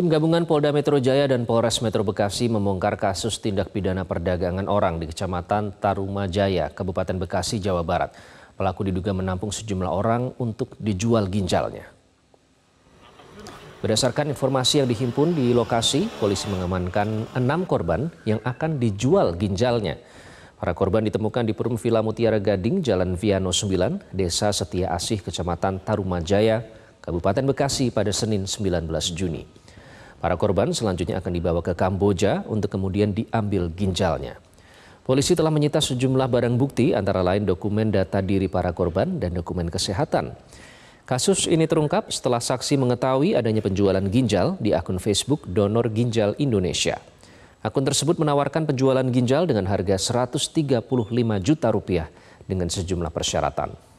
Tim gabungan Polda Metro Jaya dan Polres Metro Bekasi membongkar kasus tindak pidana perdagangan orang di Kecamatan Tarumajaya, Kabupaten Bekasi, Jawa Barat. Pelaku diduga menampung sejumlah orang untuk dijual ginjalnya. Berdasarkan informasi yang dihimpun di lokasi, polisi mengamankan enam korban yang akan dijual ginjalnya. Para korban ditemukan di Perum Villa Mutiara Gading, Jalan Viano 9, Desa Setia Asih, Kecamatan Tarumajaya, Kabupaten Bekasi pada Senin 19 Juni. Para korban selanjutnya akan dibawa ke Kamboja untuk kemudian diambil ginjalnya. Polisi telah menyita sejumlah barang bukti antara lain dokumen data diri para korban dan dokumen kesehatan. Kasus ini terungkap setelah saksi mengetahui adanya penjualan ginjal di akun Facebook Donor Ginjal Indonesia. Akun tersebut menawarkan penjualan ginjal dengan harga 135 juta rupiah dengan sejumlah persyaratan.